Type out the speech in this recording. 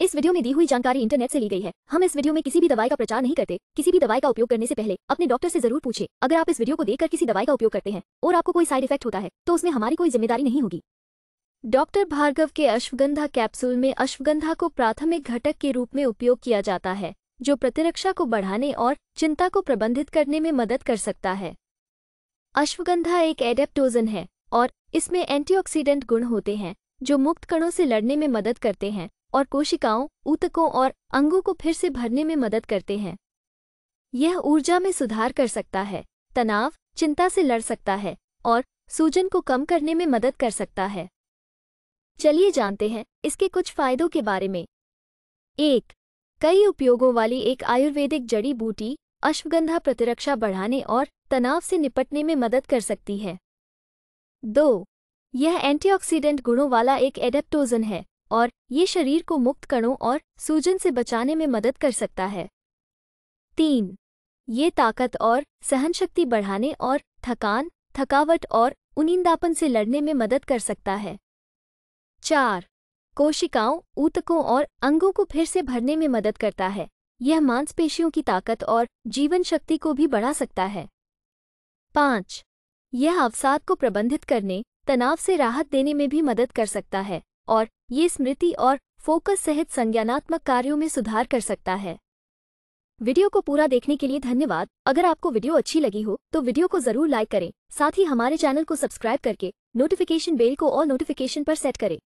इस वीडियो में दी हुई जानकारी इंटरनेट से ली गई है हम इस वीडियो में किसी भी दवाई का प्रचार नहीं करते किसी भी दवाई का उपयोग करने से पहले अपने डॉक्टर से जरूर पूछे अगर आप इस वीडियो को देखकर किसी दवाई का उपयोग करते हैं और आपको कोई साइड इफेक्ट होता है तो उसमें हमारी कोई जिम्मेदारी नहीं होगी डॉक्टर भार्गव के अश्वगंधा कैप्सूल में अश्वगंधा को प्राथमिक घटक के रूप में उपयोग किया जाता है जो प्रतिरक्षा को बढ़ाने और चिंता को प्रबंधित करने में मदद कर सकता है अश्वगंधा एक एडेप्टोजन है और इसमें एंटीऑक्सीडेंट गुण होते हैं जो मुक्त कणों से लड़ने में मदद करते हैं और कोशिकाओं ऊतकों और अंगों को फिर से भरने में मदद करते हैं यह ऊर्जा में सुधार कर सकता है तनाव चिंता से लड़ सकता है और सूजन को कम करने में मदद कर सकता है चलिए जानते हैं इसके कुछ फायदों के बारे में एक कई उपयोगों वाली एक आयुर्वेदिक जड़ी बूटी अश्वगंधा प्रतिरक्षा बढ़ाने और तनाव से निपटने में मदद कर सकती है दो यह एंटीऑक्सीडेंट गुणों वाला एक एडेप्टोजन है और ये शरीर को मुक्त कणों और सूजन से बचाने में मदद कर सकता है तीन ये ताकत और सहनशक्ति बढ़ाने और थकान थकावट और उनिंदापन से लड़ने में मदद कर सकता है चार कोशिकाओं ऊतकों और अंगों को फिर से भरने में मदद करता है यह मांसपेशियों की ताकत और जीवन शक्ति को भी बढ़ा सकता है पाँच यह अवसाद को प्रबंधित करने तनाव से राहत देने में भी मदद कर सकता है और ये स्मृति और फोकस सहित संज्ञानात्मक कार्यों में सुधार कर सकता है वीडियो को पूरा देखने के लिए धन्यवाद अगर आपको वीडियो अच्छी लगी हो तो वीडियो को जरूर लाइक करें साथ ही हमारे चैनल को सब्सक्राइब करके नोटिफिकेशन बेल को ऑल नोटिफिकेशन पर सेट करें